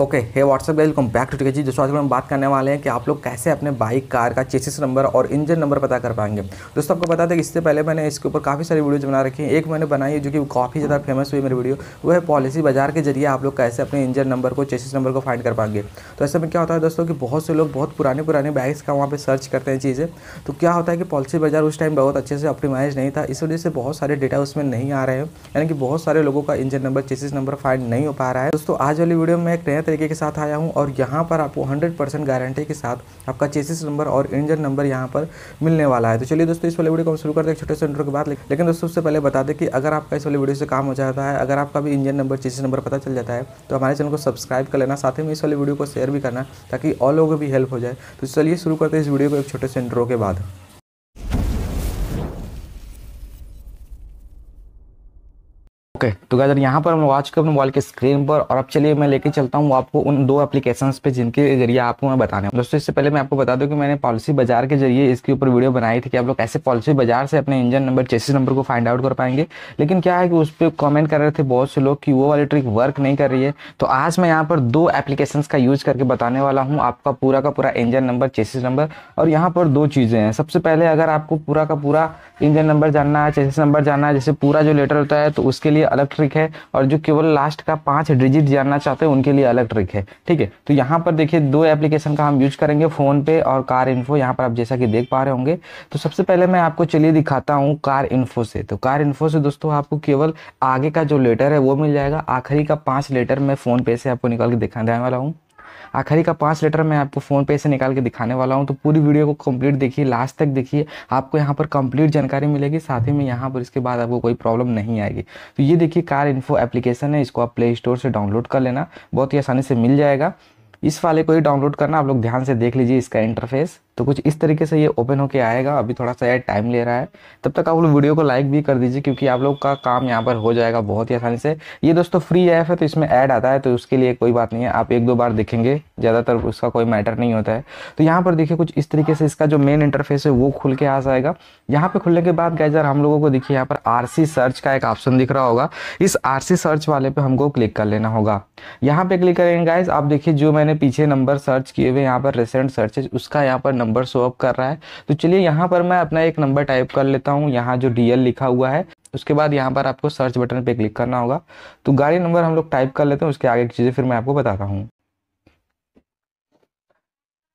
okay hey what's up welcome back to टिके दोस्तों आज हम बात करने वाले हैं कि आप लोग कैसे अपने बाइक कार का चेसिस नंबर और इंजन नंबर पता कर पाएंगे दोस्तों आपको बता दें कि इससे पहले मैंने इसके ऊपर काफ़ी सारी वीडियोज़ बना रखी हैं एक मैंने बनाई है जो कि काफ़ी ज़्यादा फेमस हुई मेरी वीडियो वो है पॉलिसी बाजार के जरिए आप लोग कैसे अपने इंजन नंबर को चेसिस नंबर को फाइंड कर पाएंगे तो ऐसे में क्या होता है दोस्तों की बहुत से लोग बहुत पुराने पुराने बाइक्स का वहाँ पर सर्च करते हैं चीज़ें तो क्या होता है कि पॉलिसी बाजार उस टाइम बहुत अच्छे से ऑप्टिमाइज नहीं था इस वजह से बहुत सारे डेटा उसमें नहीं आ रहे हैं यानी कि बहुत सारे लोगों का engine number chassis number find नहीं हो पा रहा है दोस्तों आज वाली वीडियो में एक नया तरीके के साथ आया हूँ और यहाँ पर आपको हंड्रेड परसेंट गारंटी के साथ आपका चेसिस नंबर और इंजन नंबर यहाँ पर मिलने वाला है तो चलिए दोस्तों इस वाले वीडियो को हम शुरू करते हैं छोटे से इंटर के बाद लेकिन दोस्तों उससे पहले बता दें कि अगर आपका इस वाले वीडियो से काम हो जाता है अगर आपका भी इंजन नंबर चेसिस नंबर पता चल जाता है तो हमारे चैनल को सब्सक्राइब कर लेना साथ ही में इस वाले वीडियो को शेयर भी करना ताकि और लोगों को भी हेल्प हो जाए तो चलिए शुरू करते हैं इस वीडियो को एक छोटे से इंट्रो के बाद ओके तो गैदर यहाँ पर हम लोग आ चुके अपने मोबाइल के स्क्रीन पर और अब चलिए मैं लेके चलता हूँ आपको उन दो एप्लीकेशन पे जिनके जरिए आपको मैं बताने दोस्तों इससे पहले मैं आपको बता दूँ कि मैंने पॉलिसी बाजार के जरिए इसके ऊपर वीडियो बनाई थी कि आप लोग कैसे पॉलिसी बाजार से अपने इंजन नंबर चेसिस नंबर को फाइंड आउट कर पाएंगे लेकिन क्या है कि उस पर कॉमेंट कर रहे थे बहुत से लोग कि वो वाली ट्रिक वर्क नहीं कर रही है तो आज मैं यहाँ पर दो एप्लीकेशन का यूज करके बताने वाला हूँ आपका पूरा का पूरा इंजन नंबर चेसिस नंबर और यहाँ पर दो चीज़ें हैं सबसे पहले अगर आपको पूरा का पूरा इंजन नंबर जानना है चेसिस नंबर जानना है जैसे पूरा जो लेटर होता है तो उसके लिए अलग ट्रिक है और जो केवल लास्ट का पांच डिजिट जानना चाहते हैं उनके लिए अलग ट्रिक है ठीक है तो यहाँ पर देखिए दो एप्लीकेशन का हम यूज करेंगे फ़ोन पे और कार इन्फो यहाँ पर आप जैसा कि देख पा रहे होंगे तो सबसे पहले मैं आपको चलिए दिखाता हूँ कार इन्फो से तो कार इन्फो से दोस्तों आपको केवल आगे का जो लेटर है वो मिल जाएगा आखिरी का पांच लेटर मैं फ़ोन पे से आपको निकाल के दिखाने वाला हूँ आखिरी का पाँच लेटर मैं आपको फ़ोन पे से निकाल के दिखाने वाला हूँ तो पूरी वीडियो को कंप्लीट देखिए लास्ट तक देखिए आपको यहाँ पर कंप्लीट जानकारी मिलेगी साथ ही में यहाँ पर इसके बाद आपको कोई प्रॉब्लम नहीं आएगी तो ये देखिए कार इन्फो एप्लीकेशन है इसको आप प्ले स्टोर से डाउनलोड कर लेना बहुत ही आसानी से मिल जाएगा इस वाले को ही डाउनलोड करना आप लोग ध्यान से देख लीजिए इसका इंटरफेस तो कुछ इस तरीके से ये ओपन होके आएगा अभी थोड़ा सा यार टाइम ले रहा है तब तक आप लोग वीडियो को लाइक भी कर दीजिए क्योंकि आप लोग का काम यहाँ पर हो जाएगा बहुत ही आसानी से ये दोस्तों फ्री ऐप है तो इसमें ऐड आता है तो उसके लिए कोई बात नहीं है आप एक दो बार देखेंगे ज़्यादातर उसका कोई मैटर नहीं होता है तो यहाँ पर देखिए कुछ इस तरीके से इसका जो मेन इंटरफेस है वो खुल के आ जाएगा यहाँ पे खुलने के बाद गाइजर हम लोगों को देखिए यहाँ पर आर सर्च का एक ऑप्शन दिख रहा होगा इस आर सर्च वाले पे हमको क्लिक कर लेना होगा यहाँ पे क्लिक करेंगे गाइज आप देखिए जो मैंने पीछे नंबर सर्च किए हुए यहाँ पर रिसेंट सर्चेज उसका यहाँ पर नंबर शो अप कर रहा है तो चलिए यहाँ पर मैं अपना एक नंबर टाइप कर लेता हूँ यहाँ जो डी लिखा हुआ है उसके बाद यहाँ पर आपको सर्च बटन पर क्लिक करना होगा तो गाड़ी नंबर हम लोग टाइप कर लेते हैं उसके आगे की चीज़ें फिर मैं आपको बताता हूँ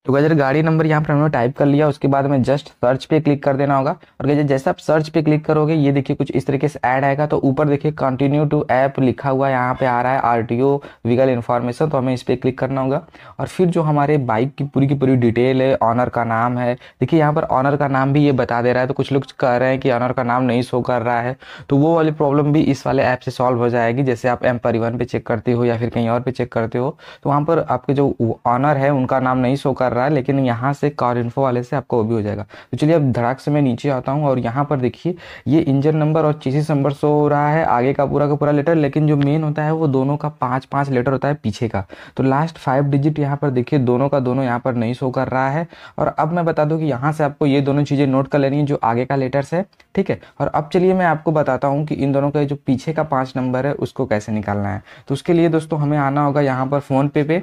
तो गजर गाड़ी नंबर यहाँ पर हमने टाइप कर लिया उसके बाद में जस्ट सर्च पे क्लिक कर देना होगा और क्या जैसे आप सर्च पे क्लिक करोगे ये देखिए कुछ इस तरीके से ऐड आएगा तो ऊपर देखिए कंटिन्यू टू ऐप लिखा हुआ यहाँ पे आ रहा है R T O vehicle information तो हमें इस पर क्लिक करना होगा और फिर जो हमारे बाइक की पूरी की पूरी डिटेल है ऑनर का नाम है देखिए यहाँ पर ऑनर का नाम भी ये बता दे रहा है तो कुछ लोग कह रहे हैं कि ऑनर का नाम नहीं शो कर रहा है तो वो वाली प्रॉब्लम भी इस वाले ऐप से सॉल्व हो जाएगी जैसे आप एम परिवहन पे चेक करते हो या फिर कहीं और पे चेक करते हो तो वहाँ पर आपके जो ऑनर है उनका नाम नहीं शो कर रहा है लेकिन यहाँ से कार इन्फो वाले से आपको वो भी हो जाएगा तो चलिए अब धड़ाक से मैं नीचे आता हूँ और यहाँ पर देखिए ये इंजन नंबर और चीसी नंबर शो हो रहा है आगे का पूरा का पूरा लेटर लेकिन जो मेन होता है वो दोनों का पाँच पाँच लेटर होता है पीछे का तो लास्ट फाइव डिजिट यहाँ पर देखिए दोनों का दोनों यहाँ पर नहीं शो कर रहा है और अब मैं बता दूँ कि यहाँ से आपको ये दोनों चीज़ें नोट कर लेनी है जो आगे का लेटर्स है ठीक है और अब चलिए मैं आपको बताता हूँ कि इन दोनों का जो पीछे का पाँच नंबर है उसको कैसे निकालना है तो उसके लिए दोस्तों हमें आना होगा यहाँ पर फ़ोन पे पे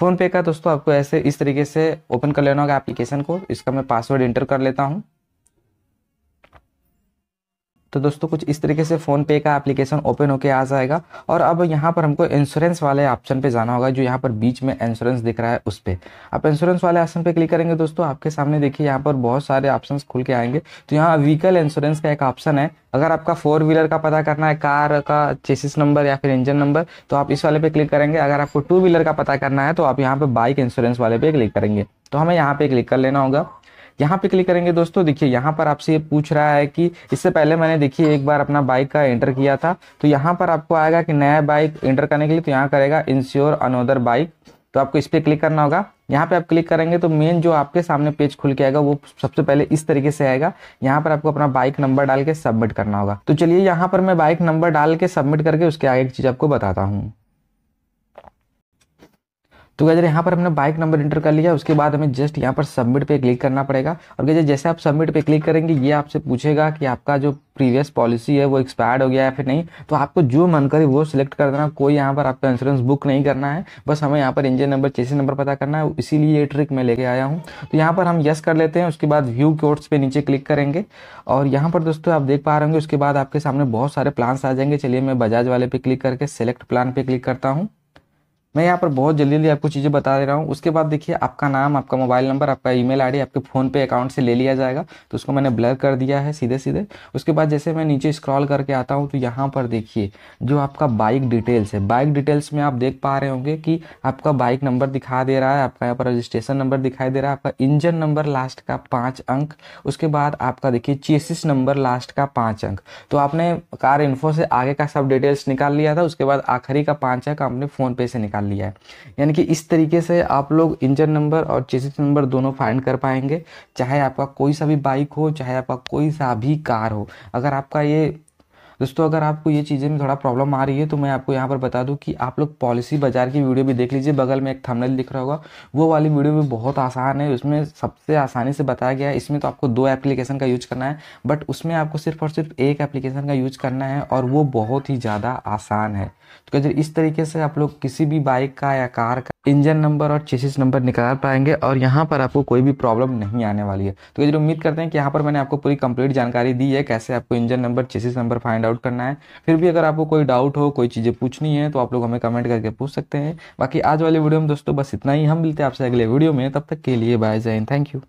फ़ोन पे का दोस्तों आपको ऐसे इस तरीके से ओपन कर लेना होगा एप्लीकेशन को इसका मैं पासवर्ड इंटर कर लेता हूँ तो दोस्तों कुछ इस तरीके से फ़ोनपे का एप्लीकेशन ओपन होके आ जाएगा और अब यहाँ पर हमको इंश्योरेंस वाले ऑप्शन पे जाना होगा जो यहाँ पर बीच में इंश्योरेंस दिख रहा है उस पर आप इंश्योरेंस वाले ऑप्शन पे क्लिक करेंगे दोस्तों आपके सामने देखिए यहाँ पर बहुत सारे ऑप्शन खुल के आएंगे तो यहाँ व्हीकल इंश्योरेंस का एक ऑप्शन है अगर आपका फोर व्हीलर का पता करना है कार का चेसिस नंबर या फिर इंजन नंबर तो आप इस वाले पे क्लिक करेंगे अगर आपको टू व्हीलर का पता करना है तो आप यहाँ पे बाइक इंश्योरेंस वाले पे क्लिक करेंगे तो हमें यहाँ पे क्लिक कर लेना होगा यहाँ पे क्लिक करेंगे दोस्तों देखिए यहाँ पर आपसे ये पूछ रहा है कि इससे पहले मैंने देखिए एक बार अपना बाइक का एंटर किया था तो यहाँ पर आपको आएगा कि नया बाइक एंटर करने के लिए तो यहाँ करेगा इंश्योर अनोदर बाइक तो आपको इस पर क्लिक करना होगा यहाँ पे आप क्लिक करेंगे तो मेन जो आपके सामने पेज खुल के आएगा वो सबसे पहले इस तरीके से आएगा यहाँ पर आपको अपना बाइक नंबर डाल के सबमिट करना होगा तो चलिए यहाँ पर मैं बाइक नंबर डाल के सबमिट करके उसके आगे की चीज़ आपको बताता हूँ तो गजर यहाँ पर हमने बाइक नंबर इंटर कर लिया उसके बाद हमें जस्ट यहाँ पर सबमिट पे क्लिक करना पड़ेगा और गजर जैसे आप सबमिट पे क्लिक करेंगे ये आपसे पूछेगा कि आपका जो प्रीवियस पॉलिसी है वो एक्सपायर्ड हो गया है फिर नहीं तो आपको जो मन करे वो सिलेक्ट कर देना कोई यहाँ पर आपका इंश्योरेंस बुक नहीं करना है बस हमें यहाँ पर इंजन नंबर चेसी नंबर पता करना है इसीलिए ये ट्रिक मैं लेके आया हूँ तो यहाँ पर हम यस कर लेते हैं उसके बाद व्यू कोड्स पे नीचे क्लिक करेंगे और यहाँ पर दोस्तों आप देख पा रहे होंगे उसके बाद आपके सामने बहुत सारे प्लान्स आ जाएंगे चलिए मैं बजाज वाले पे क्लिक करके सेलेक्ट प्लान पे क्लिक करता हूँ मैं यहाँ पर बहुत जल्दी जल्दी आपको चीज़ें बता दे रहा हूँ उसके बाद देखिए आपका नाम आपका मोबाइल नंबर आपका ईमेल आईडी आपके फ़ोन पे अकाउंट से ले लिया जाएगा तो उसको मैंने ब्लर कर दिया है सीधे सीधे उसके बाद जैसे मैं नीचे स्क्रॉल करके आता हूँ तो यहाँ पर देखिए जो आपका बाइक डिटेल्स है बाइक डिटेल्स में आप देख पा रहे होंगे कि आपका बाइक नंबर दिखा दे रहा है आपका यहाँ पर रजिस्ट्रेशन नंबर दिखाई दे रहा है आपका इंजन नंबर लास्ट का पाँच अंक उसके बाद आपका देखिए चेसिस नंबर लास्ट का पाँच अंक तो आपने कार इन्फो से आगे का सब डिटेल्स निकाल लिया था उसके बाद आखिरी का पाँच अंक आपने फ़ोन पे से निकाल निकाल लिया है यानी कि इस तरीके से आप लोग इंजन नंबर और चेसिस नंबर दोनों फाइंड कर पाएंगे चाहे आपका कोई सा भी बाइक हो चाहे आपका कोई सा भी कार हो अगर आपका ये दोस्तों अगर आपको ये चीज़ें में थोड़ा प्रॉब्लम आ रही है तो मैं आपको यहाँ पर बता दूँ कि आप लोग पॉलिसी बाजार की वीडियो भी देख लीजिए बगल में एक थंबनेल दिख रहा होगा वो वाली वीडियो भी बहुत आसान है उसमें सबसे आसानी से बताया गया है इसमें तो आपको दो एप्लीकेशन का यूज करना है बट उसमें आपको सिर्फ और सिर्फ एक एप्लीकेशन का यूज करना है और वो बहुत ही ज़्यादा आसान है तो क्या इस तरीके से आप लोग किसी भी बाइक का या कार का इंजन नंबर और चेसिस नंबर निकाल पाएंगे और यहाँ पर आपको कोई भी प्रॉब्लम नहीं आने वाली है तो ये जो उम्मीद करते हैं कि यहाँ पर मैंने आपको पूरी कंप्लीट जानकारी दी है कैसे आपको engine number chassis number find out करना है फिर भी अगर आपको कोई डाउट हो कोई चीज़ें पूछनी है तो आप लोग हमें कमेंट करके पूछ सकते हैं बाकी आज वाले वीडियो में दोस्तों बस इतना ही हम मिलते हैं आपसे अगले वीडियो में तब तक के लिए बाय जैन थैंक यू